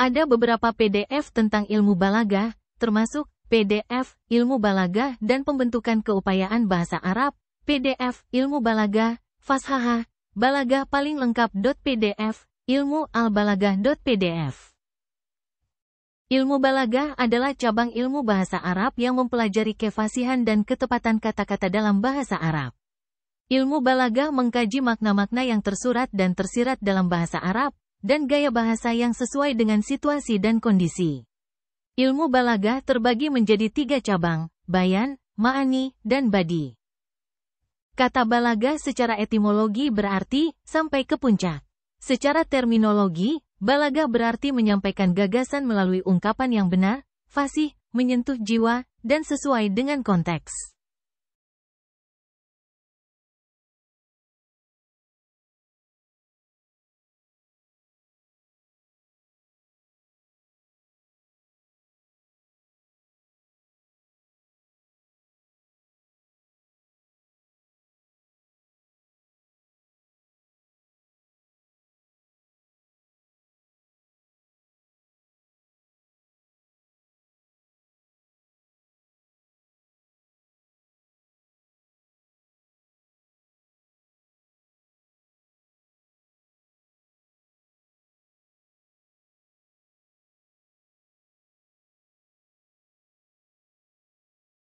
Ada beberapa PDF tentang ilmu balaga, termasuk PDF Ilmu Balaga dan Pembentukan Keupayaan Bahasa Arab, PDF Ilmu Balaga, Fashaha, Balaga paling lengkap .pdf, Ilmu Al .pdf. Ilmu balaga adalah cabang ilmu bahasa Arab yang mempelajari kefasihan dan ketepatan kata-kata dalam bahasa Arab. Ilmu balaga mengkaji makna-makna yang tersurat dan tersirat dalam bahasa Arab, dan gaya bahasa yang sesuai dengan situasi dan kondisi. Ilmu balaga terbagi menjadi tiga cabang, bayan, ma'ani, dan badi. Kata balaga secara etimologi berarti sampai ke puncak. Secara terminologi, balaga berarti menyampaikan gagasan melalui ungkapan yang benar, fasih, menyentuh jiwa, dan sesuai dengan konteks.